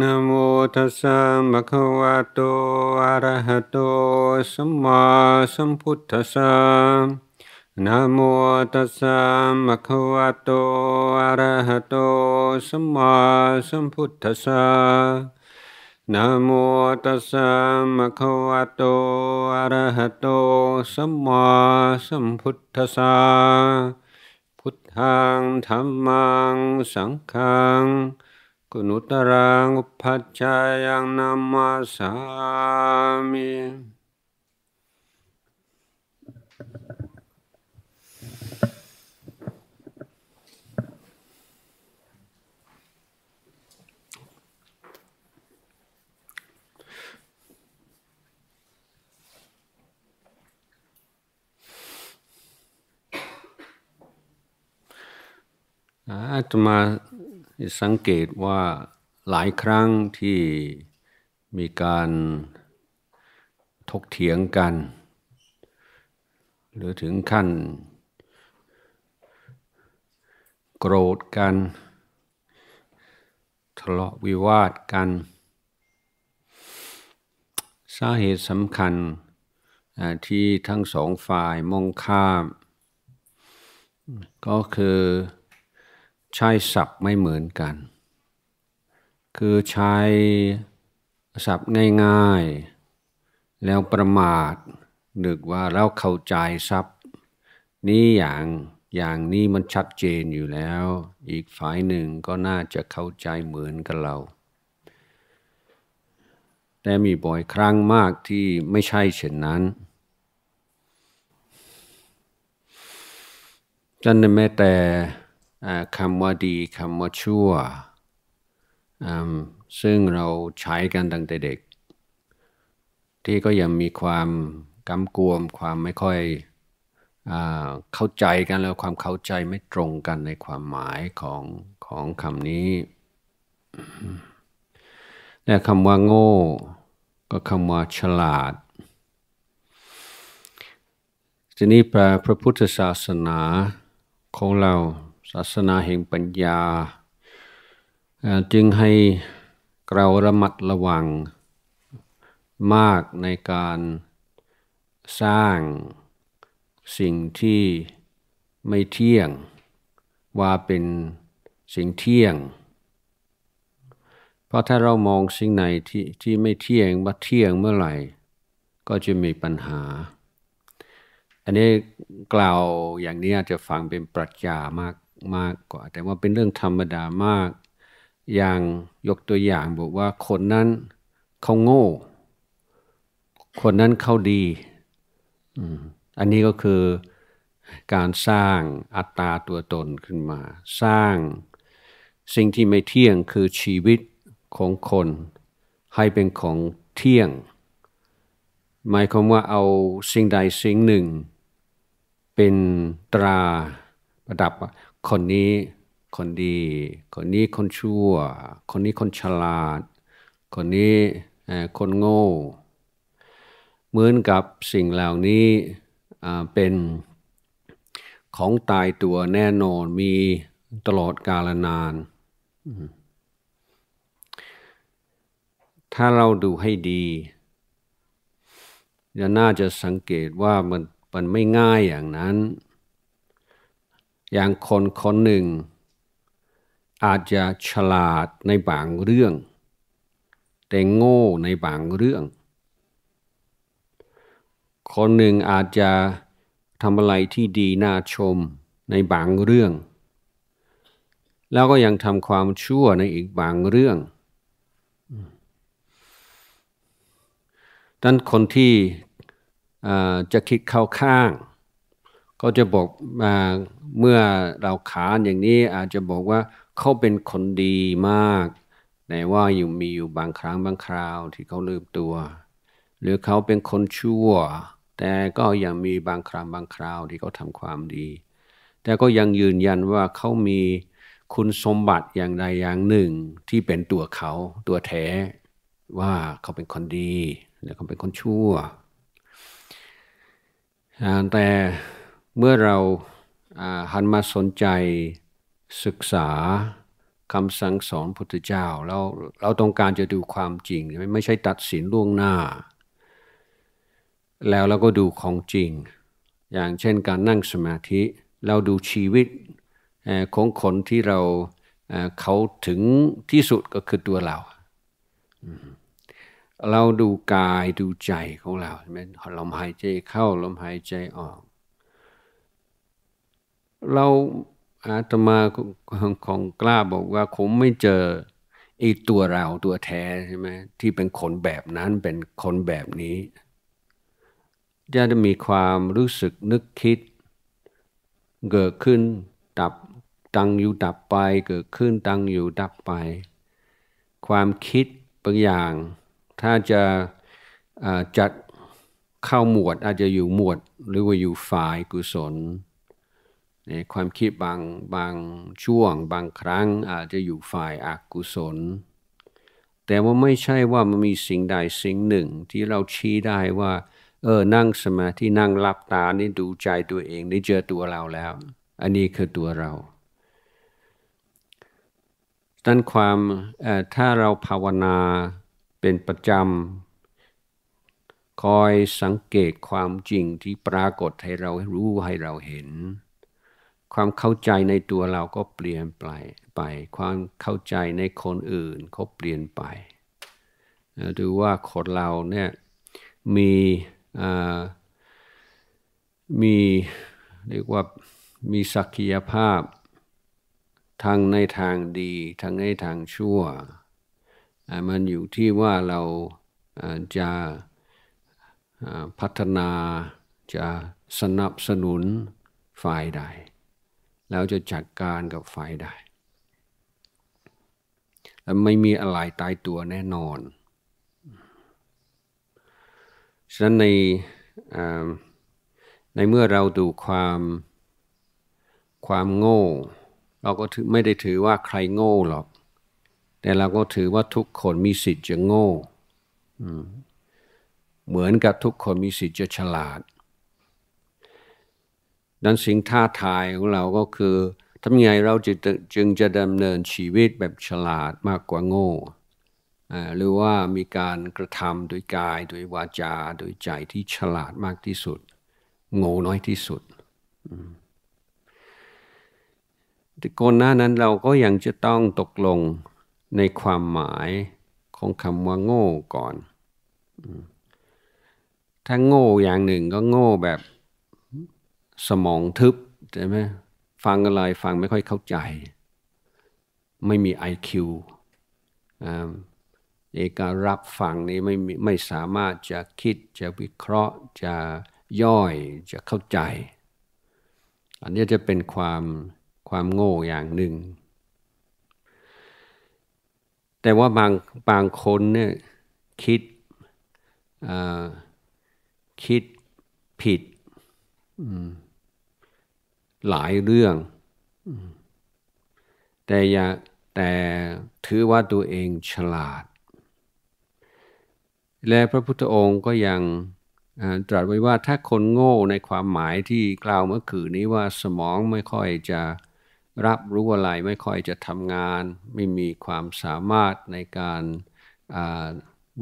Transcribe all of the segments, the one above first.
นะโมตัสสะมะคะวะโตอะระหะโตสัมมาสัมพุทธัสสะนะโมตัสสะมะคะวะโตอะระหะโตสัมมาสัมพุทธัสสะนะโมตัสสะมะคะวะโตอะระหะโตสัมมาสัมพุทธัสสะ당 담망 상캉 그누따랑 우파차양 남마사미 อาตมาสังเกตว่าหลายครั้งที่มีการทกเถียงกัน หรือถึงขั้นโกรธกันทะเลาะวิวาทกันสาเหตุสำคัญที่ทั้งสองฝ่ายมองข้าม ก็คือใช้ศัพท์ไม่เหมือนกัน คือใช้ศัพท์ง่ายๆ แล้วประมาท นึกว่าเราเข้าใจศัพท์นี้อย่าง อย่างนี้มันชัดเจนอยู่แล้ว อีกฝ่ายหนึ่งก็น่าจะเข้าใจเหมือนกับเรา แต่มีบ่อยครั้งมากที่ไม่ใช่เช่นนั้นจันแม้แต่คำว่าดีคำว่าชั่วซึ่งเราใช้กันตั้งแต่เด็ก ที่ก็ยังมีความกำกวม ความไม่ค่อยเข้าใจกันแล้วความเข้าใจไม่ตรงกันในความหมายของของคำนี้แต่คำว่าโง่ก็คำว่าฉลาดทีนี้พระพุทธศาสนาของเราศาสนาแห่งปัญญา จึงให้เราระมัดระวังมากในการสร้างสิ่งที่ไม่เที่ยงว่าเป็นสิ่งเที่ยง เพราะถ้าเรามองสิ่งไหนที่ที่ไม่เที่ยงว่าเที่ยงเมื่อไหร่ ก็จะมีปัญหา อันนี้กล่าวอย่างนี้อาจจะฟังเป็นปรัชญามากมากกว่าแต่ว่าเป็นเรื่องธรรมดามาก อย่างยกตัวอย่างบอกว่าคนนั้นเขาโง่ คนนั้นเขาดีอันนี้ก็คือการสร้างอัตตาตัวตนขึ้นมา สร้างสิ่งที่ไม่เที่ยงคือชีวิตของคน ให้เป็นของเที่ยงหมายความว่าเอาสิ่งใดสิ่งหนึ่ง เป็นตราประดับคนนี้คนดี คนนี้คนชั่ว คนนี้คนฉลาด คนนี้คนโง่เหมือนกับสิ่งเหล่านี้เป็นของตายตัวแน่นอนมีตลอดกาลนาน ถ้าเราดูให้ดีจะน่าจะสังเกตว่ามันมันไม่ง่ายอย่างนั้นอย่างคนคนหนึ่ง อาจจะฉลาดในบางเรื่อง แต่โง่ในบางเรื่อง คนหนึ่งอาจจะทำอะไรที่ดีน่าชมในบางเรื่อง แล้วก็ยังทำความชั่วในอีกบางเรื่องดังนั้นคนที่จะคิดเข้าข้างข็จะบอกเมื่อเราขานอย่างนี้อาจจะบอกว่าเขาเป็นคนดีมากแต่ว่าอยู่มีอยู่บางครั้งบางคราวที่เขาลืมตัว หรือเขาเป็นคนชั่ว แต่ก็ยังมีบางครั้งบางคราวที่เขาทำความดี แต่ก็ยังยืนยันว่าเขามีคุณสมบัติอย่างใดอย่างหนึ่งที่เป็นตัวเขาตัวแท้ว่าเขาเป็นคนดีหรือเขาเป็นคนชั่วแต่เมื่อเราหันมาสนใจศึกษาคำสั่งสอนพุทธเจ้าแล้วเราต้องการจะดูความจริง ไม่ใช่ตัดสินล่วงหน้า แล้วเราก็ดูของจริง อย่างเช่นการนั่งสมาธิ เราดูชีวิตของคนที่เราเขาถึงที่สุดก็คือตัวเรา เราดูกายดูใจของเราใช่ไหมลมหายใจเข้า ลมหายใจออกเราอาตมาของกล้าบอกว่าผมไม่เจอไอ้ตัวเราตัวแท้ใช่ไหมที่เป็นคนแบบนั้นเป็นคนแบบนี้จะมีความรู้สึกนึกคิด เกิดขึ้นดับตั้งอยู่ดับไป เกิดขึ้นตั้งอยู่ดับไป ความคิดบางอย่าง ถ้าจะจัดเข้าหมวดอาจจะอยู่หมวดหรือว่าอยู่ฝ่ายกุศลความคิดบางบางช่วง บางครั้งอาจจะอยู่ฝ่ายอากุศล แต่ว่าไม่ใช่ว่ามันมีสิ่งใดสิ่งหนึ่ง ที่เราชี้ได้ว่า เออนั่งสมาธินั่งหลับตานี่ดูใจตัวเองได้เจอตัวเราแล้ว อันนี้คือตัวเราดันความถ้าเราภาวนาเป็นประจำ คอยสังเกตความจริงที่ปรากฏให้เรารู้ให้เราเห็นความเข้าใจในตัวเราก็เปลี่ยนไป ไป ความเข้าใจในคนอื่นก็เปลี่ยนไป ดูว่าคนเราเนี่ยมีมีเรียกว่า มีศักยภาพทางในทางดีทางในทางชั่ว มันอยู่ที่ว่าเราจะพัฒนาจะสนับสนุนฝ่ายใดแล้วจะจัดการกับไฟได้ และไม่มีอะไรตายตัวแน่นอน ฉะนั้นในในเมื่อเราดูความ ความโง่ เราก็ไม่ได้ถือว่าใครโง่หรอก แต่เราก็ถือว่าทุกคนมีสิทธิ์จะโง่ เหมือนกับทุกคนมีสิทธิ์จะฉลาดนั้นสิ่งท้าทายของเราก็คือทำไงเราจึงจึงจะดำเนินชีวิตแบบฉลาดมากกว่าโง่ หรือว่ามีการกระทำโดยกายโดยวาจา โดยใจที่ฉลาดมากที่สุด โง่น้อยที่สุดแต่ก่อนหน้านั้นเราก็ยังจะต้องตกลงในความหมายของคำว่าโง่ก่อนถ้าโง่อย่างหนึ่งก็โง่แบบสมองทึบใช่ไหมฟังอะไรฟังไม่ค่อยเข้าใจ ไม่มี IQ ในการรับฟังนี้ไม่ไม่สามารถจะคิดจะวิเคราะห์จะย่อยจะเข้าใจ อันนี้จะเป็นความความโง่อย่างหนึ่ง แต่ว่าบางบางคนเนี่ยคิดคิดผิดหลายเรื่อง แต่อย่าแต่ถือว่าตัวเองฉลาด และพระพุทธองค์ก็ยังตรัสไว้ว่าถ้าคนโง่ในความหมายที่กล่าวเมื่อคืนนี้ว่าสมองไม่ค่อยจะรับรู้อะไร ไม่ค่อยจะทำงาน ไม่มีความสามารถในการ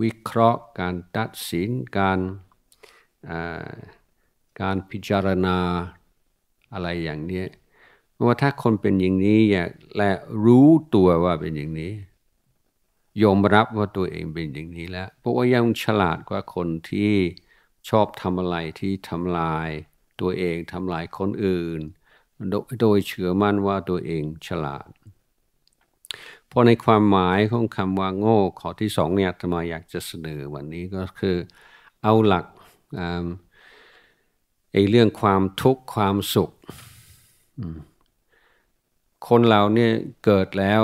วิเคราะห์การตัดสินการการพิจารณาอะไรอย่างนี้ว่าถ้าคนเป็นอย่างนี้อยและรู้ตัวว่าเป็นอย่างนี้ยอมรับว่าตัวเองเป็นอย่างนี้แล้ว เพราะว่ายังฉลาดกว่าคนที่ชอบทำอะไรที่ทำลาย ตัวเองทำลายคนอื่น โดยเชื่อมั่นว่าตัวเองฉลาด เพราะในความหมายของคำว่าโง่ข้อที่สองเนี่ยธรรมาอยากจะเสนอวันนี้ก็คือ เอาหลักไอ้เรื่องความทุกข์ความสุข คนเราเนี่ยเกิดแล้ว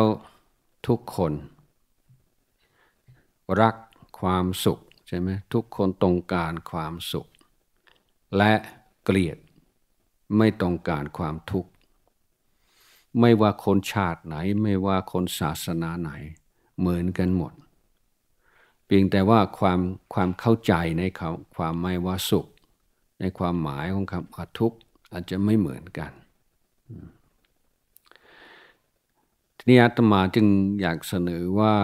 ทุกคน รักความสุขใช่ไหมทุกคนต้องการความสุข และเกลียดไม่ต้องการความทุกข์ไม่ว่าคนชาติไหน ไม่ว่าคนศาสนาไหน เหมือนกันหมด เพียงแต่ว่าความความเข้าใจในเขาความไม่ว่าสุขในความหมายของคำว่าทุกข์อาจจะไม่เหมือนกันทีนี้อาตมาจึงอยากเสนอว่า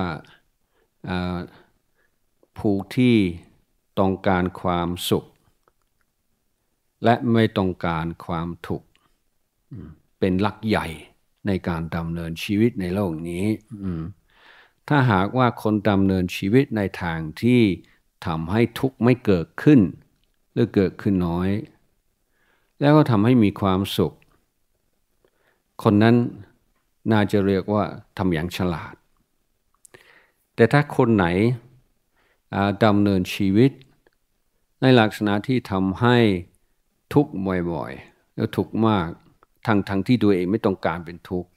ผู้ที่ต้องการความสุข และไม่ต้องการความทุกข์เป็นหลักใหญ่ในการดำเนินชีวิตในโลกนี้ถ้าหากว่าคนดำเนินชีวิตในทางที่ทำให้ทุกข์ไม่เกิดขึ้นหรือเกิดขึ้นน้อย แล้วก็ทำให้มีความสุข คนนั้นน่าจะเรียกว่าทำอย่างฉลาด แต่ถ้าคนไหนดำเนินชีวิตในลักษณะที่ทำให้ทุกข์บ่อยๆแล้วทุกข์มากทั้งทั้งที่ตัวเองไม่ต้องการเป็นทุกข์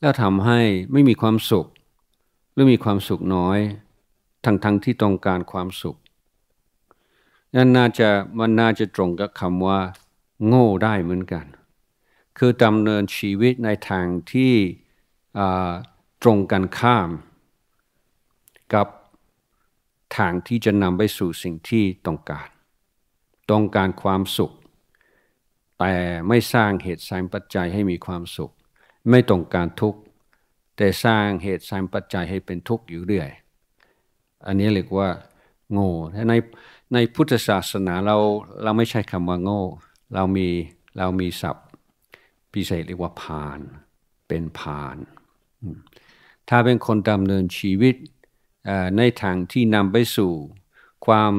แล้วทำให้ไม่มีความสุขหรือมีความสุขน้อยทั้งทั้งที่ต้องการความสุขนั่นน่าจะมันน่าจะตรงกับคำว่า โง่ได้เหมือนกัน คือดำเนินชีวิตในทางที่ตรงกันข้าม กับทางที่จะนำไปสู่สิ่งที่ต้องการ ต้องการความสุข แต่ไม่สร้างเหตุสร้างปัจจัยให้มีความสุข ไม่ต้องการทุกข์ แต่สร้างเหตุสร้างปัจจัยให้เป็นทุกข์อยู่เรื่อย อันนี้เรียกว่าโง่ ในในพุทธศาสนาเราเราไม่ใช่คำว่าโง่เรามีเรามีศัพท์พิเศษเรียกว่าผานเป็นผาน ถ้าเป็นคนดำเนินชีวิตในทางที่นำไปสู่ความ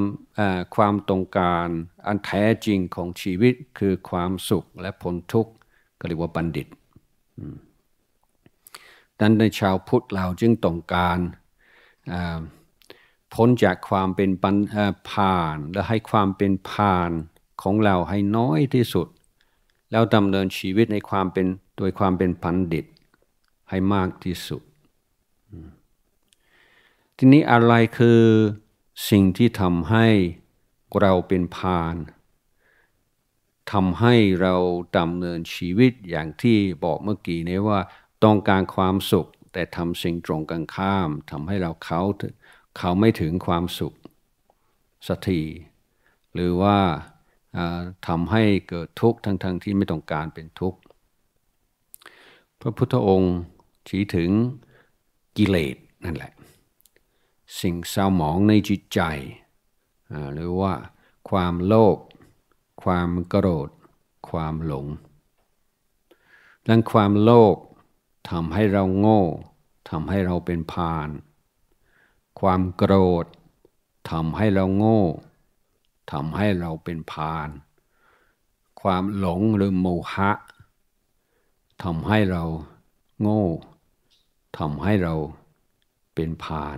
ความตรงการอันแท้จริงของชีวิตคือความสุขและพ้นทุกข์ก็เรียกว่าบัณฑิตดังนั้นในชาวพุทธเราจึงต้องการพ้นจากความเป็นปันผ่านและให้ความเป็นผ่านของเราให้น้อยที่สุดแล้วดำเนินชีวิตในความเป็นโดยความเป็นพันดิตให้มากที่สุดทีนี้อะไรคือสิ่งที่ทำให้เราเป็นพานทำให้เราดำเนินชีวิตอย่างที่บอกเมื่อกี้นี้ว่าต้องการความสุข แต่ทำสิ่งตรงกันข้ามทำให้เราเขาเขาไม่ถึงความสุขสักทีหรือว่าทำให้เกิดทุกข์ทั้งๆทที่ไม่ต้องการเป็นทุกข์ พระพุทธองค์ชี้ถึงกิเลสนั่นแหละ สิ่งเศร้าหมองในจิตใจหรือว่าความโลภความโกรธความหลงดังความโลภทำให้เราโง่ทำให้เราเป็นพาลความโกรธทำให้เราโง่ทำให้เราเป็นพาลความหลงหรือโมหะทำให้เราโง่ทำให้เราเป็นพาล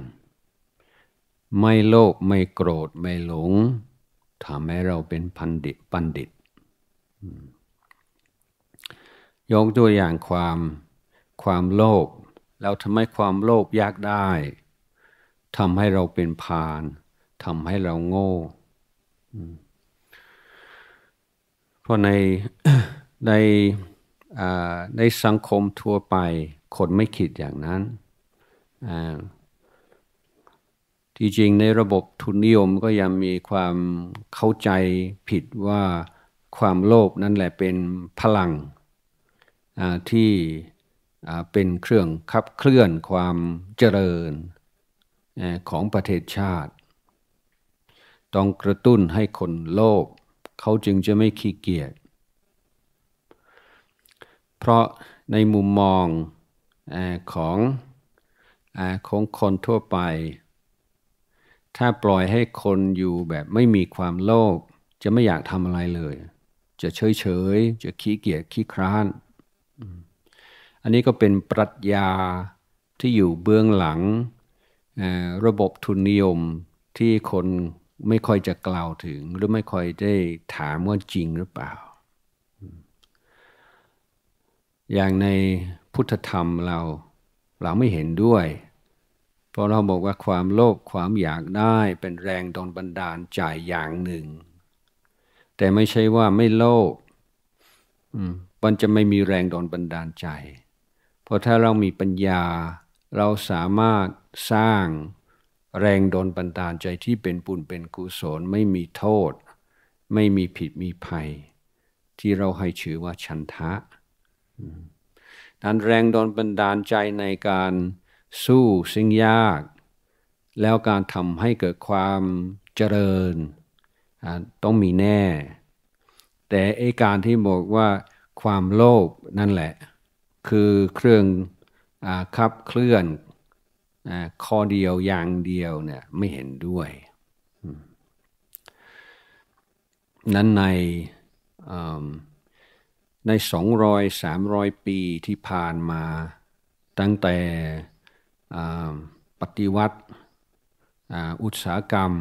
ไม่โลภไม่โกรธไม่หลงทำให้เราเป็นพันดิตปันดิตยกตัวอย่างความ ความโลภแล้วทำให้ความโลภยากได้ทำให้เราเป็นพานทำให้เราโง่ เพราะในในในสังคมทั่วไปคนไม่คิดอย่างนั้นที่จริงในระบบทุนนิยมก็ยังมีความเข้าใจผิดว่าความโลภนั่นแหละเป็นพลังที่เป็นเครื่องขับเคลื่อนความเจริญของประเทศชาติ ต้องกระตุ้นให้คนโลภเขาจึงจะไม่ขี้เกียจ เพราะในมุมมองของของคนทั่วไป ถ้าปล่อยให้คนอยู่แบบไม่มีความโลภจะไม่อยากทำอะไรเลย จะเฉยเฉยจะขี้เกียจขี้คร้านอันนี้ก็เป็นปรัชญาที่อยู่เบื้องหลังระบบทุนนิยมที่คนไม่ค่อยจะกล่าวถึงหรือไม่ค่อยได้ถามว่าจริงหรือเปล่า อย่างในพุทธธรรมเราเราไม่เห็นด้วย เพราะเราบอกว่าความโลภความอยากได้เป็นแรงดนบันดาลใจอย่างหนึ่ง แต่ไม่ใช่ว่าไม่โลภมันจะไม่มีแรงดนบันดาลใจเพราะถ้าเรามีปัญญาเราสามารถสร้างแรงดนบันดาลใจที่เป็นปุญเป็นกุศลไม่มีโทษ ไม่มีผิดมีภัย ที่เราให้ชื่อว่าชันทะดันแรงดนบันดาลใจในการสู้สิ่งยาก แล้วการทำให้เกิดความเจริญต้องมีแน่ แต่ไอการที่บอกว่าความโลภนั่นแหละ คือเครื่องขับเคลื่อนอข้อเดียวอย่างเดียวเนี่ยไม่เห็นด้วย นั้นในในสอองร้ยามร้อยปีที่ผ่านมาตั้งแต่ปฏิวัติอุตสาหกรรม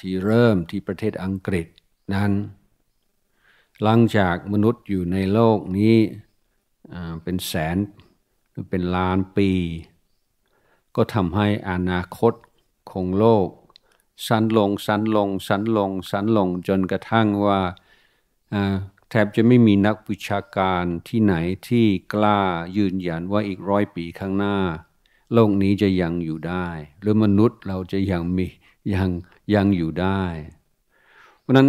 ที่เริ่มที่ประเทศอังกฤษนั้นหลังจากมนุษย์อยู่ในโลกนี้เป็นแสนเป็นล้านปี ก็ทำให้อนาคตของโลก สั้นลง สั้นลง สั้นลง สั้นลงจนกระทั่งว่าแทบจะไม่มีนักวิชาการที่ไหนที่กล้ายืนยันว่าอีกร้อยปีข้างหน้า โลกนี้จะยังอยู่ได้ หรือมนุษย์เราจะยังมียังยังอยู่ได้ เพราะนั้น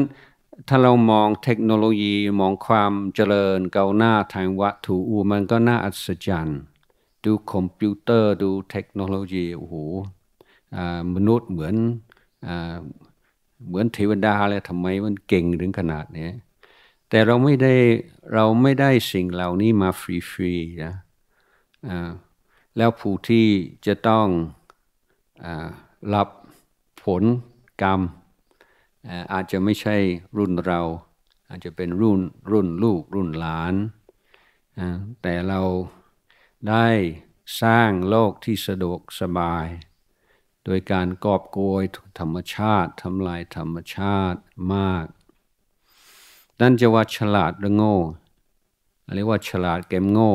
ถ้าเรามองเทคโนโลยีมองความเจริญก้าวหน้าทางวัตถุมันก็น่าอัศจรรย์ดูคอมพิวเตอร์ ดูเทคโนโลยีโอ้โหมนุษย์เหมือนอเหมือนเทวดาเลยทำไมมันเก่งถึงขนาดนี้ แต่เราไม่ได้เราไม่ได้สิ่งเหล่านี้มาฟรีๆนะแล้วผู้ที่จะต้องอรับผลกรรม อาจจะไม่ใช่รุ่นเราอาจจะเป็นรุ่นรุ่นลูกรุ่นหลาน แต่เราได้สร้างโลกที่สะดวกสบาย โดยการกอบโกยธรรมชาติ ทำลายธรรมชาติมาก นั่นจะว่าฉลาดหรือโง่ เรียกว่าฉลาดเกมโง่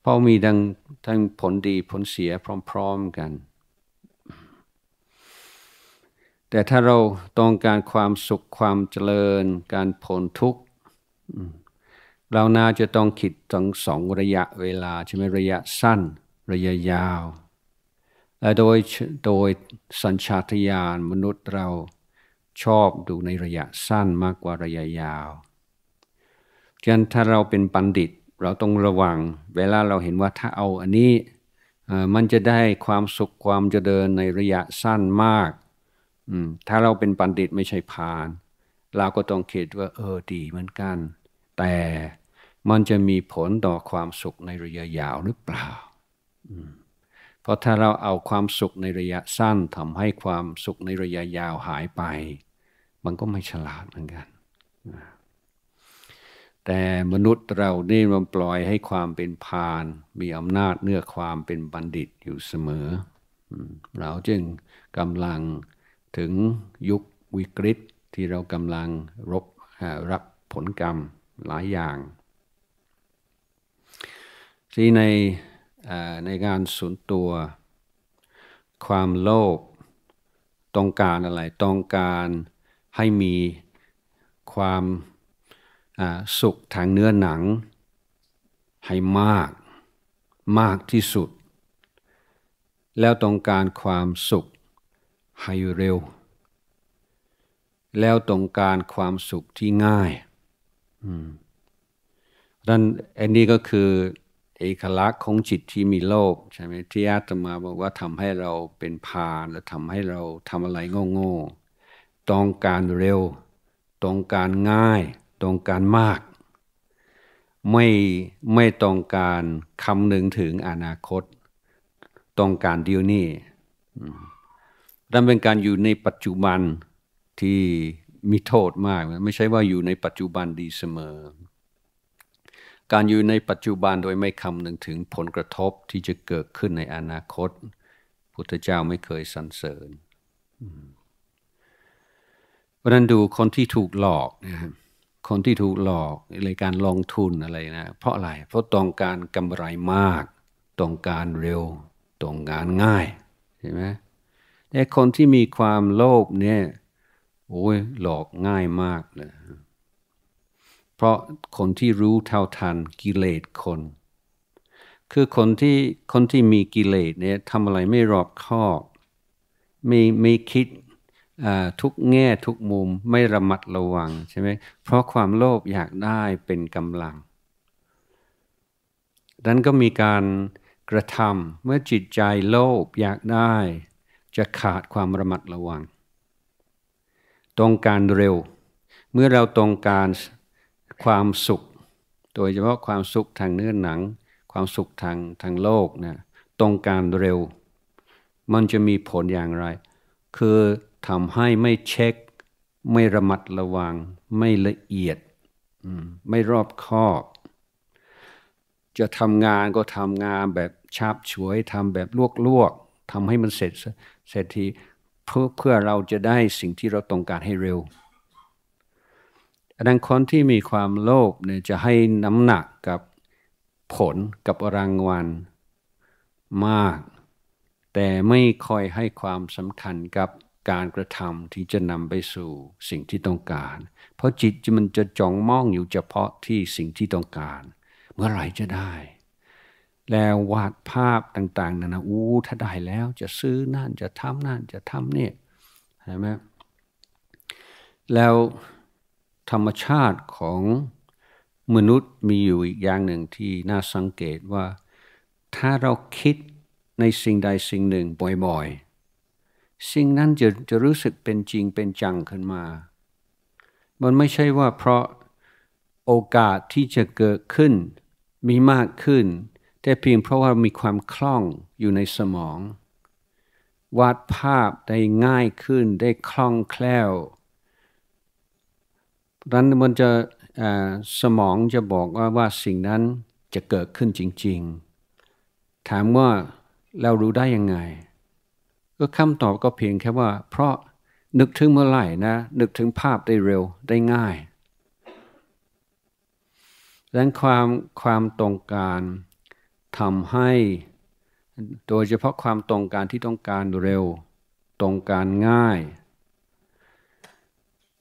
เพราะมีดังทั้งผลดีผลเสียพร้อมๆกัน แต่ถ้าเราต้องการความสุขความเจริญ การพ้นทุกข์เรานาจะต้องคิดทั้งสองระยะเวลาใช่ไหมระยะสั้น ระยะยาวโดยโดยสัญชาตญาณมนุษย์เราชอบดูในระยะสั้นมากกว่าระยะยาวฉะนั้นถ้าเราเป็นปัณฑิตเราต้องระวัง เวลาเราเห็นว่าถ้าเอาอันนี้มันจะได้ความสุขความจะเดินในระยะสั้นมาก ถ้าเราเป็นปัณฑิตไม่ใช่พาน เราก็ต้องคิดว่า เออดีเหมือนกันแต่มันจะมีผลต่อความสุขในระยะยาวหรือเปล่า เพราะถ้าเราเอาความสุขในระยะสั้นทำให้ความสุขในระยะยาวหายไป มันก็ไม่ฉลาดเหมือนกัน แต่มนุษย์เราเนี่มันปล่อยให้ความเป็นพาลมีอำนาจเนื้อความเป็นบัณฑิตอยู่เสมอเราจึงกำลังถึงยุควิกฤตที่เรากำลังรบรับผลกรรมหลายอย่าง ที่ในในงานส่วนตัวความโลภต้องการอะไรต้องการให้มีความสุขทางเนื้อหนัง ให้มากมากที่สุด แล้วต้องการความสุขให้เร็วแล้วต้องการความสุขที่ง่ายดังนั้นอันนี้ก็คือเอกลักษณ์ของจิตที่มีโลภใช่ไหมที่อาตมาบอกว่าทำให้เราเป็นพาและทำให้เราทำอะไรโง่ๆ ต้องการเร็วต้องการง่ายต้องการมากไม่ไม่ต้องการคำานึงถึงอนาคต ต้องการเดียวนี้ดังเป็นการอยู่ในปัจจุบันที่มีโทษมาก ไม่ใช่ว่าอยู่ในปัจจุบันดีเสมอ การอยู่ในปัจจุบันโดยไม่คำนึงถึงผลกระทบที่จะเกิดขึ้นในอนาคต พุทธเจ้าไม่เคยสรรเสริญเพราะนั้นดูคนที่ถูกหลอกนะครับคนที่ถูกหลอกในการลงทุนอะไรนะเพราะอะไรเพราะต้องการกำไรมากต้องการเร็วต้องการง่ายใช่ไหมแต่คนที่มีความโลภเนี่ยโอ้ยหลอกง่ายมากเลย เพราะคนที่รู้เท่าทันกิเลสคน คือคนที่คนที่มีกิเลสเนี่ยทำอะไรไม่รอบคอบไม่ไม่คิดทุกแง่ทุกมุมไม่ระมัดระวังใช่ไหมเพราะความโลภอยากได้เป็นกำลังดังนั้นก็มีการกระทำเมื่อจิตใจโลภอยากได้ จะขาดความระมัดระวังต้องการเร็ว เมื่อเราต้องการความสุข โดยเฉพาะความสุขทางเนื้อหนัง ความสุขทางทางโลกนะต้องการเร็ว มันจะมีผลอย่างไร คือทำให้ไม่เช็ค ไม่ระมัดระวัง ไม่ละเอียดไม่รอบคอบจะทำงานก็ทำงานแบบชาบช่วยทำแบบลวกๆทำให้มันเสร็จเสร็จทีเพื่อเพื่อเราจะได้สิ่งที่เราต้องการให้เร็วดังคนที่มีความโลภเนี่ยจะให้น้ำหนักกับผลกับรางวัลมาก แต่ไม่ค่อยให้ความสำคัญกับการกระทำที่จะนำไปสู่สิ่งที่ต้องการ เพราะจิตมันจะจ้องมองอยู่เฉพาะที่สิ่งที่ต้องการ เมื่อไหร่จะได้แล้ววาดภาพต่าง ๆนะนะอู้ถ้าได้แล้วจะซื้อนั่นจะทำนั่นจะทำเนี่ยใช่ไหมแล้วธรรมชาติของมนุษย์มีอยู่อีกอย่างหนึ่งที่น่าสังเกตว่า ถ้าเราคิดในสิ่งใดสิ่งหนึ่งบ่อย ๆ สิ่งนั้นจะจะรู้สึกเป็นจริงเป็นจังขึ้นมา มันไม่ใช่ว่าเพราะโอกาสที่จะเกิดขึ้นมีมากขึ้นต่เพียงเพราะว่ามีความคล่องอยู่ในสมอง วาดภาพได้ง่ายขึ้นได้คล่องแคล่วดังนั้นมันจะสมองจะบอกว่าว่าสิ่งนั้นจะเกิดขึ้นจริง ๆ ถามว่าเรารู้ได้ยังไงก็คำตอบก็เพียงแค่ว่า เพราะนึกถึงเมื่อไหร่นะนึกถึงภาพได้เร็วได้ง่ายดังความความตรงการทำให้โดยเฉพาะความตรงการที่ต้องการเร็ว ตรงการง่าย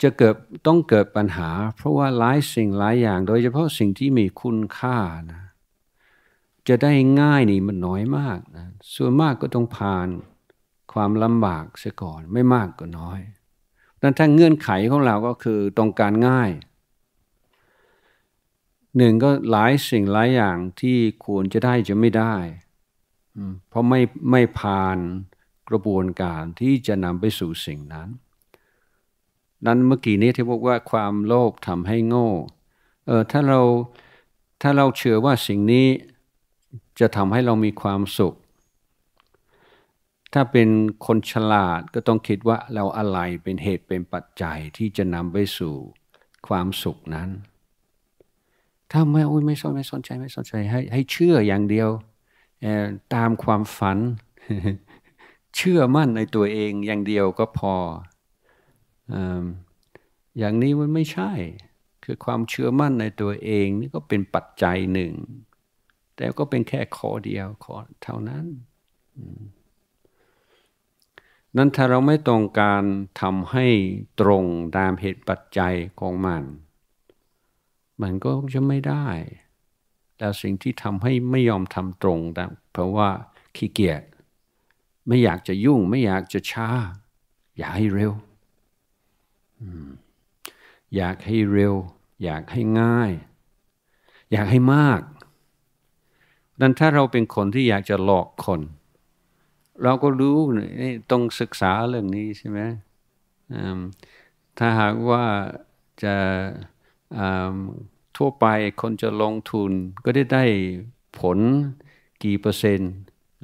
จะเกิดต้องเกิดปัญหา เพราะว่าหลายสิ่ง หลายอย่างโดยเฉพาะสิ่งที่มีคุณค่านะจะได้ง่ายนี่มันน้อยมากนะส่วนมากก็ต้องผ่านความลำบากเสียก่อนไม่มากก็น้อยดังนั้นถ้าเงื่อนไขของเราก็คือตรงการง่ายหนึ่งก็หลายสิ่งหลายอย่างที่ควรจะได้จะไม่ได้ เพราะไม่ไม่ผ่านกระบวนการที่จะนำไปสู่สิ่งนั้น นั้นเมื่อกี้นี้ที่บอกว่าความโลภทำให้โง่ เออถ้าเราถ้าเราเชื่อว่าสิ่งนี้จะทำให้เรามีความสุข ถ้าเป็นคนฉลาดก็ต้องคิดว่าเราอะไรเป็นเหตุเป็นปัจจัยที่จะนำไปสู่ความสุขนั้นถ้าไม่โอ้ยไม่สนไม่สนใจไม่สนใจให้ให้เชื่ออย่างเดียว ตามความฝัน เชื่อมั่นในตัวเอง อย่างเดียวก็พอ อย่างนี้มันไม่ใช่ คือความเชื่อมั่นในตัวเอง นี่ก็เป็นปัจจัยหนึ่ง แต่ก็เป็นแค่ขอเดียวขอเท่านั้นนั้นถ้าเราไม่ตรงการทำให้ตรงตามเหตุปัจจัยของมันมันก็จะไม่ได้ แต่สิ่งที่ทำให้ไม่ยอมทำตรงแต่เพราะว่าขี้เกียจไม่อยากจะยุ่ง ไม่อยากจะช้า อยากให้เร็วอยากให้เร็ว อยากให้ง่าย อยากให้มากดังถ้าเราเป็นคนที่อยากจะหลอกคน เราก็รู้นี่ต้องศึกษาเรื่องนี้ใช่ไหมถ้าหากว่าจะทั่วไปคนจะลงทุนก็ได้ได้ผลกี่เปอร์เซ็นต์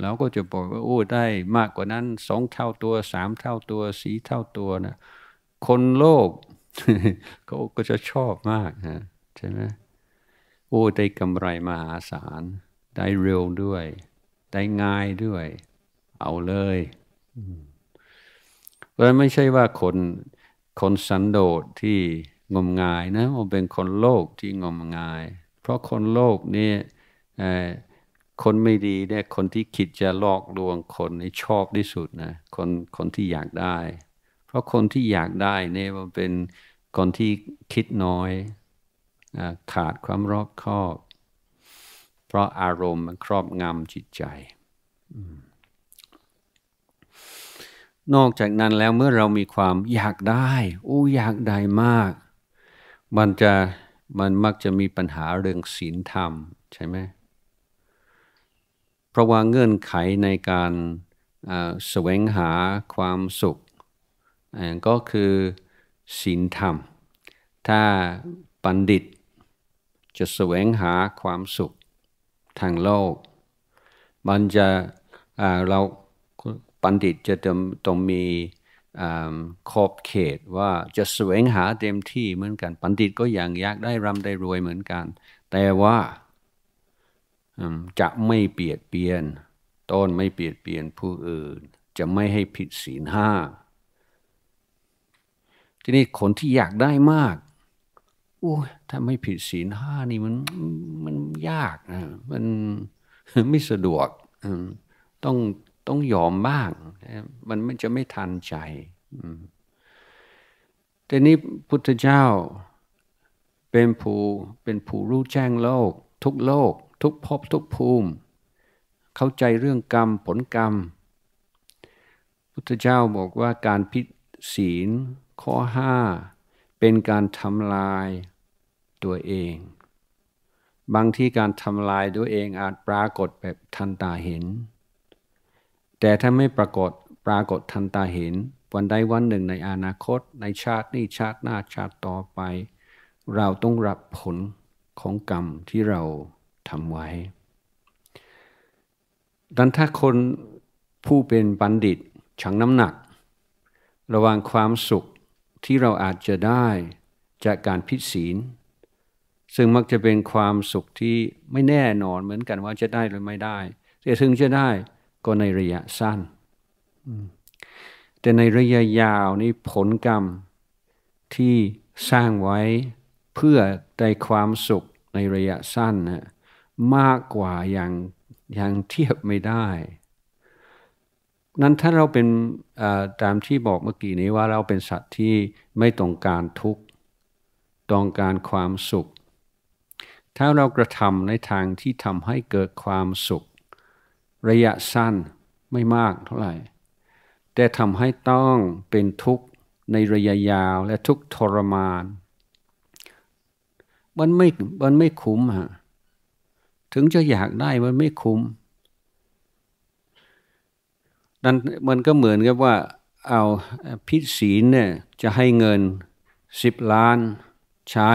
แล้วก็จะบอกว่าโอ้ได้มากกว่านั้น สองเท่าตัว สามเท่าตัว สีเท่าตัวนะคนโลภก็ก็จะชอบมากนะใช่ไหมโอ้ได้กำไรมหาศาล ได้เร็วด้วย ได้ง่ายด้วย เอาเลยเพราะไม่ใช่ว่าคนคนสันโดษที่งมงายนะมันเป็นคนโลกที่งมงาย เพราะคนโลกนี่คนไม่ดีเนี่ยคนที่คิดจะหลอกลวงคนนี่ชอบที่สุดนะคนคนที่อยากได้ เพราะคนที่อยากได้เนี่ยมันเป็นคนที่คิดน้อย ขาดความรอบคอบ เพราะอารมณ์มันครอบงำจิตใจ นอกจากนั้นแล้วเมื่อเรามีความอยากได้อู้อยากได้มากมันจะมันมักจะมีปัญหาเรื่องศีลธรรมใช่ไหมเพราะว่าเงื่อนไขในการแสวงหาความสุขก็คือศีลธรรม ถ้าปัณฑิตจะแสวงหาความสุขทางโลก มันจะเราปัณฑิตจะต้องมีขอบเขตว่าจะแสวงหาเต็มที่เหมือนกัน ปันฑิตก็อย่างอยากได้ร่ำได้รวยเหมือนกัน แต่ว่าจะไม่เปลี่ยนเปลี่ยนต้นไม่เปลี่ยนเปลี่ยนผู้อื่น จะไม่ให้ผิดศีลห้าทีนี้คนที่อยากได้มากโอ้ถ้าไม่ผิดศีลห้านี่มันมันยากนะมันไม่สะดวกต้องต้องยอมบ้างมันมันจะไม่ทันใจ แต่นี้พุทธเจ้าเป็นผู้เป็นผู้รู้แจ้งโลก ทุกโลก ทุกภพทุกภูมิ เข้าใจเรื่องกรรมผลกรรม พุทธเจ้าบอกว่าการพิศีลข้อห้าเป็นการทำลายตัวเอง บางที่การทำลายตัวเองอาจปรากฏแบบทันตาเห็นแต่ถ้าไม่ปรากฏปรากฏทันตาเห็นวันใดวันหนึ่งในอนาคต ในชาตินี้ชาติหน้าชาติต่อไป เราต้องรับผลของกรรมที่เราทำไว้ ดังถ้าคนผู้เป็นบัณฑิตชังน้ำหนัก ระวังความสุขที่เราอาจจะได้จากการพิศีลซึ่งมักจะเป็นความสุขที่ไม่แน่นอนเหมือนกันว่าจะได้หรือไม่ได้แต่ถึงจะได้ก็ในระยะสั้นแต่ในระยะยาวนี่ผลกรรมที่สร้างไว้เพื่อได้ความสุขในระยะสั้นนะมากกว่าอย่างอย่างเทียบไม่ได้ นั้นถ้าเราเป็นตามที่บอกเมื่อกี้นี้ว่าเราเป็นสัตว์ที่ไม่ต้องการทุกข์ต้องการความสุข ถ้าเรากระทำในทางที่ทำให้เกิดความสุขระยะสั้นไม่มากเท่าไหร่ แต่ทำให้ต้องเป็นทุกข์ในระยะยาว และทุกข์ทรมาน มันไม่ มันไม่คุ้มฮะถึงจะอยากได้มันไม่คุ้มนั้นมันก็เหมือนกับว่าเอาพิษศีลเนี่ยจะให้เงินสิบล้านใช้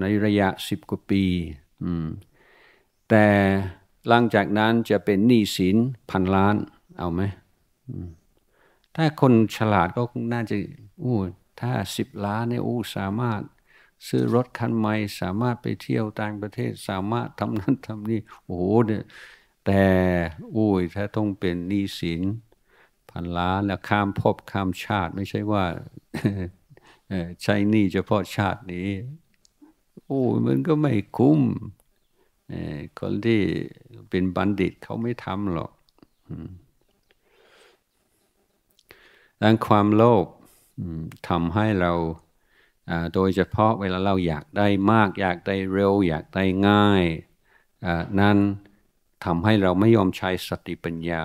ในระยะสิบกว่าปีแต่หลังจากนั้นจะเป็นหนี้สินพันล้าน เอาไหมถ้าคนฉลาดก็น่าจะอู้ถ้าสิบล้านเนี่ยอู้สามารถ ซื้อรถคันใหม่สามารถไปเที่ยวต่างประเทศสามารถทำนั้นทำนี่โอ้โหเนี่ยแต่อุ้ย ถ้าต้องเป็นหนี้สินพันล้านแล้วข้ามภพข้ามชาติ ไม่ใช่ว่าใช้หนี้เฉพาะชาตินี้โอ้มันก็ไม่คุ้มคนที่เป็นบัณฑิตเขาไม่ทำหรอก ดังความโลภทำให้เรา โดยเฉพาะเวลาเราอยากได้มาก อยากได้เร็ว อยากได้ง่ายนั้นทำให้เราไม่ยอมใช้สติปัญญา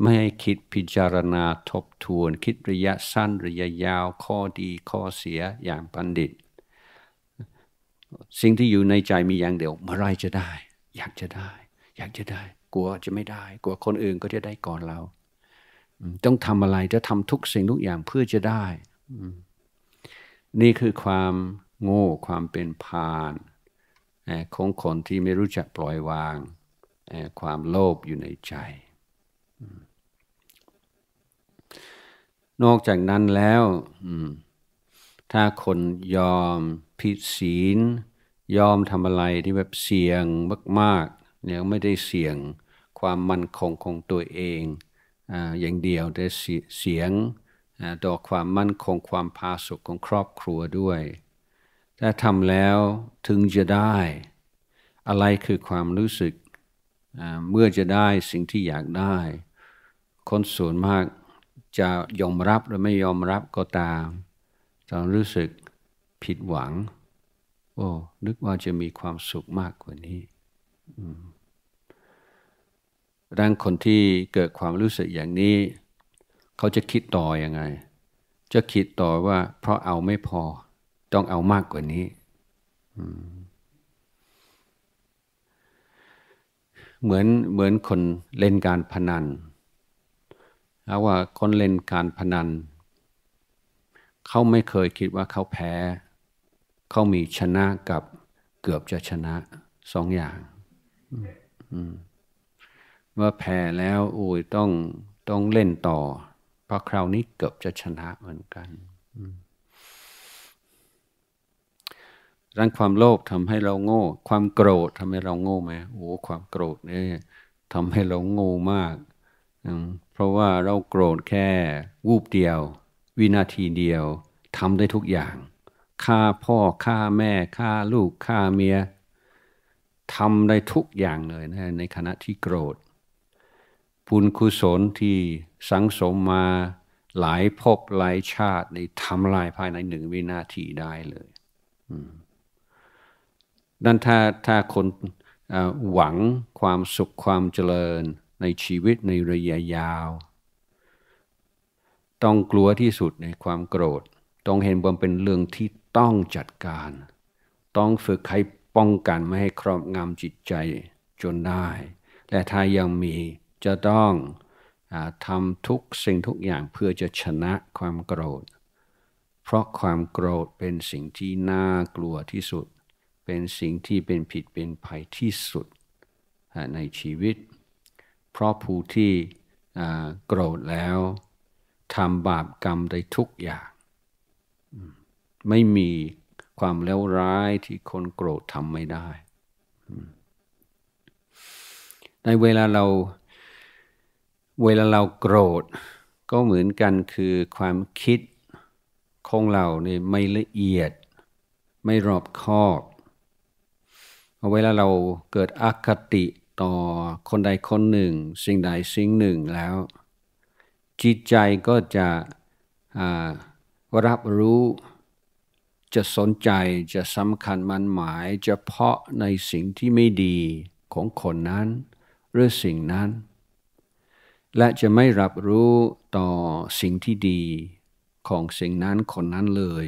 ไม่ให้คิดพิจารณาทบทวน คิดระยะสั้นระยะยาวข้อดีข้อเสียอย่างบัณฑิต สิ่งที่อยู่ในใจมีอย่างเดียวเมื่อไรจะได้อยากจะได้ อยากจะได้ กลัวจะไม่ได้ กลัวคนอื่นก็จะได้ก่อนเรา ต้องทำอะไรจะทำทุกสิ่งทุกอย่างเพื่อจะได้ นี่คือความโง่ ความเป็นพาลของคนที่ไม่รู้จักปล่อยวางความโลภอยู่ในใจ นอกจากนั้นแล้วถ้าคนยอมผิดศีลยอมทำอะไรที่แบบเสี่ยงมากๆเนี่ยไม่ได้เสี่ยงความมั่นคงของตัวเองออย่างเดียวแต่เสียงต่อความมั่นคงความพาสุขของครอบครัวด้วยถ้าทำแล้วถึงจะได้ อะไรคือความรู้สึกเมื่อจะได้สิ่งที่อยากได้ คนส่วนมากจะยอมรับหรือไม่ยอมรับก็ตามจะรู้สึกผิดหวังโอ้ นึกว่าจะมีความสุขมากกว่านี้ดังคนที่เกิดความรู้สึกอย่างนี้ เขาจะคิดต่ออยังไง จะคิดต่อว่าเพราะเอาไม่พอ ต้องเอามากกว่านี้เหมือนเหมือนคนเล่นการพนันเอาว่าคนเล่นการพนัน เขาไม่เคยคิดว่าเขาแพ้เขามีชนะกับเกือบจะชนะสองอย่างว่าแพ้แล้วโอ้ยต้องต้องเล่นต่อเพราะคราวนี้เกือบจะชนะเหมือนกันรังความโลภทำให้เราโง่ ความโกรธทำให้เราโง่ไหมโอ้ความโกรธเนี่ยทำให้เราโง่มาก เพราะว่าเราโกรธแค่ วูบเดียว วินาทีเดียวทำได้ทุกอย่างฆ่าพ่อฆ่าแม่ฆ่าลูกฆ่าเมีย ทำได้ทุกอย่างเลยนะในขณะที่โกรธบุญกุศลที่สังสมมาหลายภพหลายชาติในทำลายภายในหนึ่งวินาทีได้เลยดังถ้าถ้าคนหวังความสุขความเจริญในชีวิตในระยะยาว ต้องกลัวที่สุดในความโกรธ ต้องเห็นว่าเป็นเรื่องที่ต้องจัดการ ต้องฝึกให้ป้องกันไม่ให้ครอบงำจิตใจจนได้ และถ้ายังมีจะต้องอทำทุกสิ่งทุกอย่างเพื่อจะชนะความโกรธ เพราะความโกรธเป็นสิ่งที่น่ากลัวที่สุด เป็นสิ่งที่เป็นผิดเป็นภัยที่สุดในชีวิต เพราะผู้ที่โกรธแล้วทำบาปกรรมได้ทุกอย่างไม่มีความเลวร้ายที่คนโกรธทำไม่ได้ ในเวลาเรา เวลาเราโกรธก็เหมือนกันคือความคิดของเราเนี่ยไม่ละเอียด ไม่รอบคอบเวลาเราเกิดอคติต่อคนใดคนหนึ่ง สิ่งใดสิ่งหนึ่งแล้ว จิตใจก็จะรับรู้จะสนใจจะสำคัญมันหมายเฉพาะในสิ่งที่ไม่ดีของคนนั้นหรือสิ่งนั้น และจะไม่รับรู้ต่อสิ่งที่ดีของสิ่งนั้นคนนั้นเลย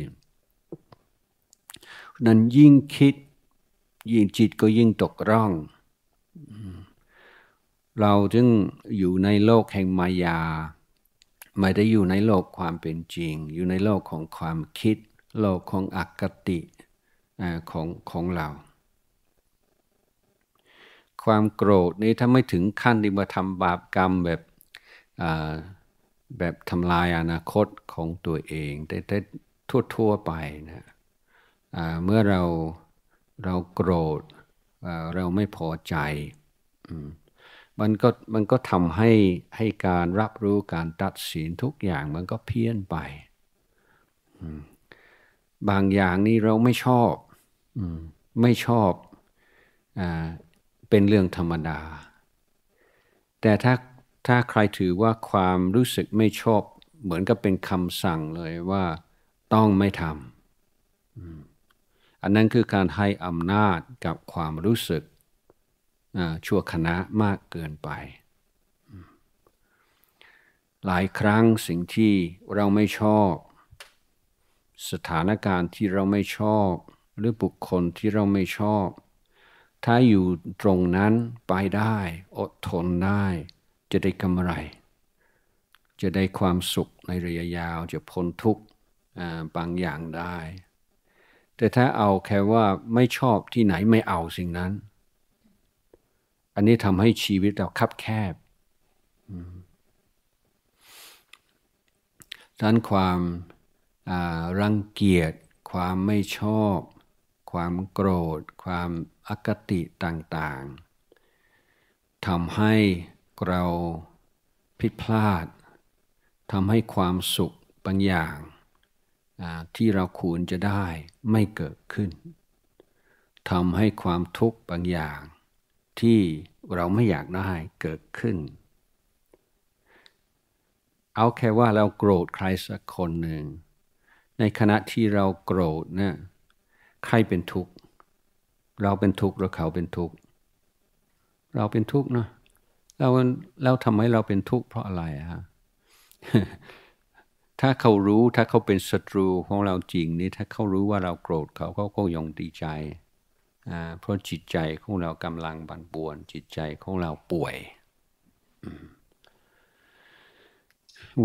นั้นยิ่งคิดยิ่งจิตก็ยิ่งตกร่อง เราจึงอยู่ในโลกแห่งมายา ไม่ได้อยู่ในโลกความเป็นจริง อยู่ในโลกของความคิดโลกของอกติของของเรา ความโกรธนี้ถ้าไม่ถึงขั้นที่มาทำบาปกรรมแบบแบบทำลายอนาคตของตัวเองได้ได้ทั่วทั่วไปนะเมื่อเราเราโกรธเราไม่พอใจมันก็มันก็ทำให้ให้การรับรู้การตัดสินทุกอย่างมันก็เพี้ยนไปบางอย่างนี่เราไม่ชอบไม่ชอบอเป็นเรื่องธรรมดา แต่ถ้า ถ้าใครถือว่าความรู้สึกไม่ชอบ เหมือนกับเป็นคำสั่งเลยว่าต้องไม่ทำ อันนั้นคือการให้อำนาจกับความรู้สึกชั่วคณะมากเกินไป หลายครั้งสิ่งที่เราไม่ชอบสถานการณ์ที่เราไม่ชอบ หรือบุคคลที่เราไม่ชอบ ถ้าอยู่ตรงนั้นไปได้ อดทนได้ จะได้กำไร จะได้ความสุขในระยะยาว จะพ้นทุกข์ บางอย่างได้ แต่ถ้าเอาแค่ว่าไม่ชอบที่ไหนไม่เอาสิ่งนั้น อันนี้ทำให้ชีวิตเราคับแคบด้านความรังเกียจความไม่ชอบความโกรธ ความอคติต่างๆทำให้เราผิดพลาดทำให้ความสุขบางอย่าง ที่เราควรจะได้ไม่เกิดขึ้นทำให้ความทุกข์บางอย่าง ที่เราไม่อยากได้เกิดขึ้น เอาแค่ว่าเราโกรธใครสักคนหนึ่งในขณะที่เราโกรธนะใครเป็นทุกข์เราเป็นทุกข์หรือเขาเป็นทุกข์เราเป็นทุกข์เนาะเราเราทำให้เราเป็นทุกข์เพราะอะไรฮะถ้าเขารู้ถ้าเขาเป็นศัตรูของเราจริงนี่ถ้าเขารู้ว่าเราโกรธเขาเขาก็ยงดีใจเพราะจิตใจของเรากำลังบันป่วน จิตใจของเราป่วย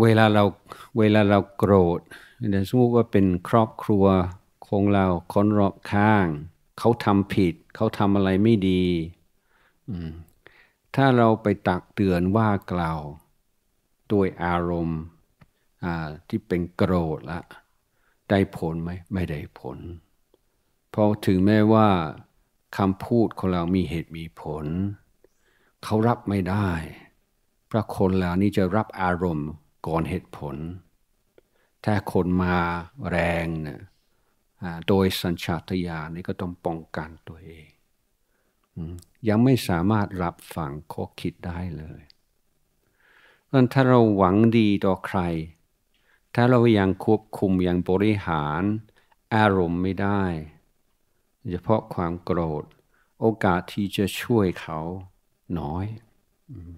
เวลาเราเวลาเราโกรธเดี๋ยวสมมติว่าเป็นครอบครัวคงเราคนรอบข้างเขาทำผิดเขาทำอะไรไม่ดีถ้าเราไปตักเตือนว่ากล่าวด้วยอารมณ์ที่เป็นโกรธละได้ผลไหมไม่ได้ผล เพราะถึงแม้ว่าคำพูดของเรามีเหตุมีผลเขารับไม่ได้เพราะคนเหล่านี้จะรับอารมณ์ก่อนเหตุผลถ้าคนมาแรงเนี่ยโดยสัญชาตญาณนี่ก็ต้องป้องกันตัวเองยังไม่สามารถรับฟังข้อคิดได้เลยดังนั้นถ้าเราหวังดีต่อใคร ถ้าเรายังควบคุมยังบริหาร อารมณ์ไม่ได้เฉพาะความโกรธ โอกาสที่จะช่วยเขาน้อย mm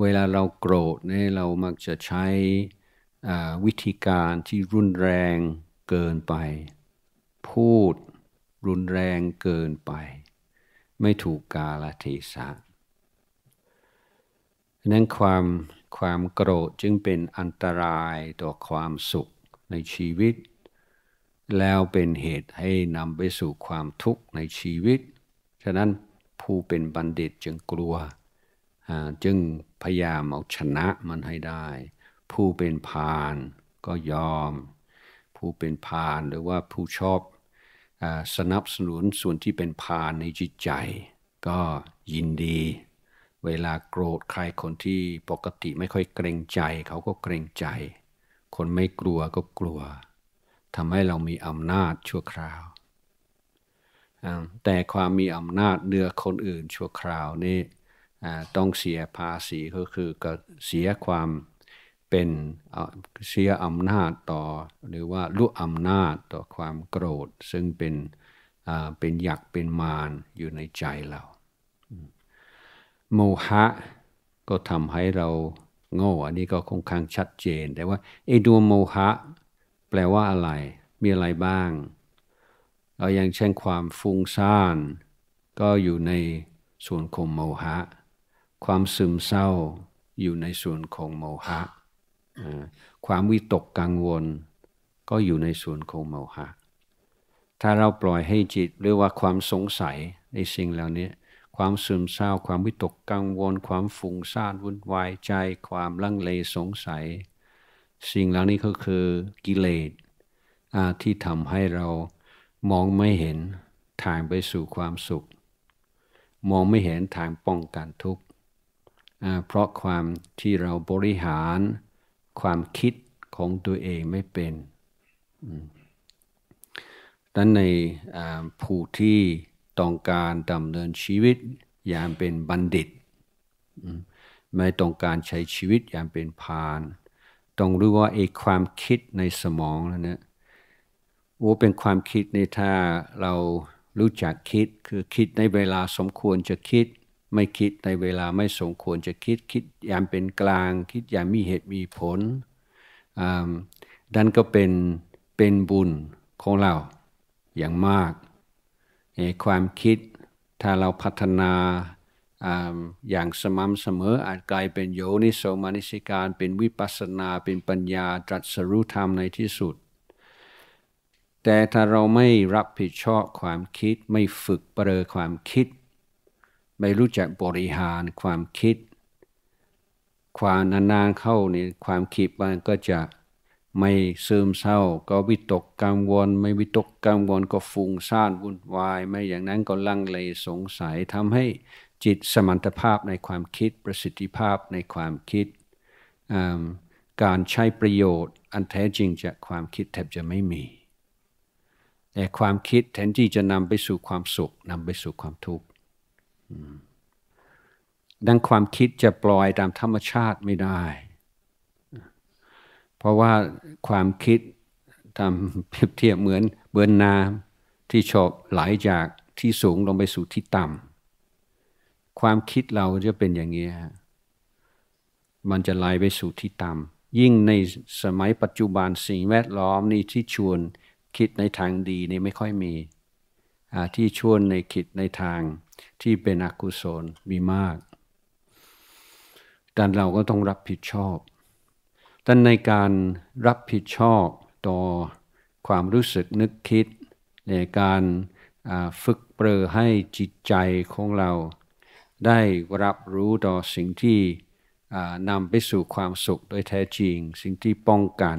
เวลาเราโกรธเนี่ยเรามักจะใช้วิธีการที่รุนแรงเกินไป พูดรุนแรงเกินไป ไม่ถูกกาลเทศะนั้นความความโกรธจึงเป็นอันตรายต่อความสุขในชีวิต แล้วเป็นเหตุให้นำไปสู่ความทุกข์ในชีวิต ฉะนั้นผู้เป็นบัณฑิตจึงกลัวจึงพยายามเอาชนะมันให้ได้ ผู้เป็นพานก็ยอม ผู้เป็นพานหรือว่าผู้ชอบอสนับสนุนส่วนที่เป็นพานในจิตใจก็ยินดี เวลาโกรธใครคนที่ปกติไม่ค่อยเกรงใจเขาก็เกรงใจ คนไม่กลัวก็กลัว ทำให้เรามีอำนาจชั่วคราว แต่ความมีอำนาจเหนือคนอื่นชั่วคราวนี่ต้องเสียภาษีก็คือก็เสียความเป็นเสียอำนาจต่อ หรือว่าลุอำนาจต่อความโกรธซึ่งเป็นเป็นอยากเป็นมารอยู่ในใจเราโมหะ ก็ทำให้เราโง่ อันนี้ก็ค่อนข้างชัดเจน แต่ว่าไอ้ดวงโมหะ แปลว่าอะไร มีอะไรบ้างเราอย่างเช่นความฟุ้งซ่านก็อยู่ในส่วนของโมหะความซึมเศร้าอยู่ในส่วนของโมหะ ความวิตกกังวลก็อยู่ในส่วนของโมหะ ถ้าเราปล่อยให้จิตเรียกว่าความสงสัยในสิ่งเหล่านี้ ความซึมเศร้า ความวิตกกังวล ความฟุ้งซ่านวุ่นวายใจ ความลังเลสงสัย สิ่งเหล่านี้ก็คือกิเลสที่ทำให้เรามองไม่เห็นทางไปสู่ความสุข มองไม่เห็นทางป้องกันทุกข์เพราะความที่เราบริหารความคิดของตัวเองไม่เป็นดังในผู้ที่ต้องการดำเนินชีวิตอย่างเป็นบัณฑิต ไม่ต้องการใช้ชีวิตอย่างเป็นพาน ต้องรู้ว่าไอ้ความคิดในสมองแล้วเนี่ย โอ้เป็นความคิดในถ้าเรารู้จักคิดคือคิดในเวลาสมควรจะคิดไม่คิดในเวลาไม่สมควรจะคิดคิดอย่างเป็นกลางคิดอย่างมีเหตุมีผลดันก็เป็นเป็นบุญของเราอย่างมากความคิดถ้าเราพัฒนาอย่างสม่ำเสมออาจกลายเป็นโยนิโสมานิสิการ เป็นวิปัสสนาเป็นปัญญา ตรัสรู้ธรรมในที่สุด แต่ถ้าเราไม่รับผิดชอบความคิดไม่ฝึกเปรอความคิดไม่รู้จักบริหารความคิด ความนานๆเข้านี่ความคิดมันก็จะไม่ซึมเศร้าก็วิตกกังวล ไม่วิตกกังวลก็ฟุ้งซ่านวุ่นวาย ไม่อย่างนั้นก็ลังเลสงสัยทำให้จิตสมรรถภาพในความคิดประสิทธิภาพในความคิด การใช้ประโยชน์อันแท้จริงจากความคิดแทบจะไม่มี แต่ความคิดแทนที่จะนำไปสู่ความสุขนำไปสู่ความทุกข์ดังความคิดจะปล่อยตามธรรมชาติไม่ได้ เพราะว่าความคิดทำเปรียบเทียบเหมือนเบือนน้ำที่ชอบไหลาจากที่สูงลงไปสู่ที่ต่ำความคิดเราจะเป็นอย่างนี้ มันจะไหลไปสู่ที่ต่ำยิ่งในสมัยปัจจุบันสิ่งแวดล้อมนี่ที่ชวนคิดในทางดีนี่ไม่ค่อยมีที่ชวนในคิดในทางที่เป็นอกุศลมีมากแต่เราก็ต้องรับผิดชอบแต่ในการรับผิดชอบต่อความรู้สึกนึกคิด ในการฝึกเปรอให้จิตใจของเรา ได้รับรู้ต่อสิ่งที่นำไปสู่ความสุขโดยแท้จริง สิ่งที่ป้องกัน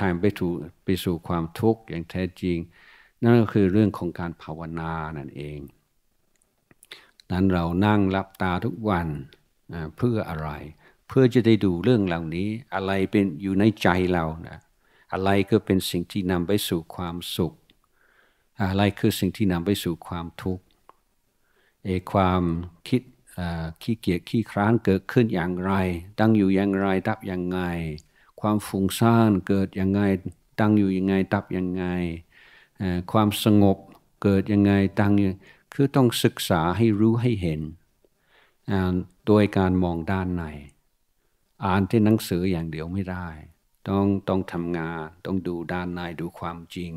ทางไปถูไปสู่ความทุกข์อย่างแท้จริงนั่นก็คือเรื่องของการภาวนานั่นเอง นั้นเรานั่งรับตาทุกวันเพื่ออะไร เพื่อจะได้ดูเรื่องเหล่านี้ อะไรเป็นอยู่ในใจเรานะอะไรก็เป็นสิ่งที่นำไปสู่ความสุข อะไรคือสิ่งที่นำไปสู่ความทุกข์ เอความคิดขี้เกียจขี้คร้านเกิดขึ้นอย่างไร ตั้งอยู่อย่างไรดับอย่างไง ความฟุ้งซ่านเกิดอย่างไงตั้งอยู่อย่างไงดับอย่างไงความสงบเกิดยังไงตั้งคือต้องศึกษาให้รู้ให้เห็นโดยการมองด้านใน อ่านที่หนังสืออย่างเดียวไม่ได้ ต้องต้องทำงานต้องดูด้านใน ดูความจริง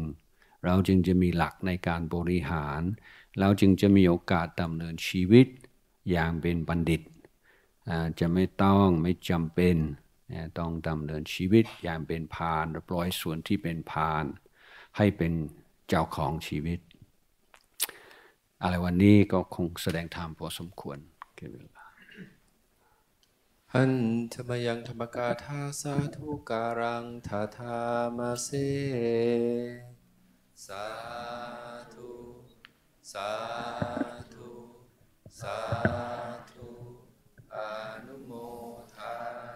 เราจึงจะมีหลักในการบริหารเราจึงจะมีโอกาสดำเนินชีวิตอย่างเป็นบัณฑิต จะไม่ต้องไม่จำเป็นต้องดำเนินชีวิตอย่างเป็นพานปล่อยส่วนที่เป็นพานให้เป็นจ้าของชีวิต อะไรวันนี้ก็คงแสดงธรรมพอสมควรเกินวลาหันธรรมยังธรรมกาธาสาธุการังทาธามาเสสาธุสาธุสาธุอนุโมทา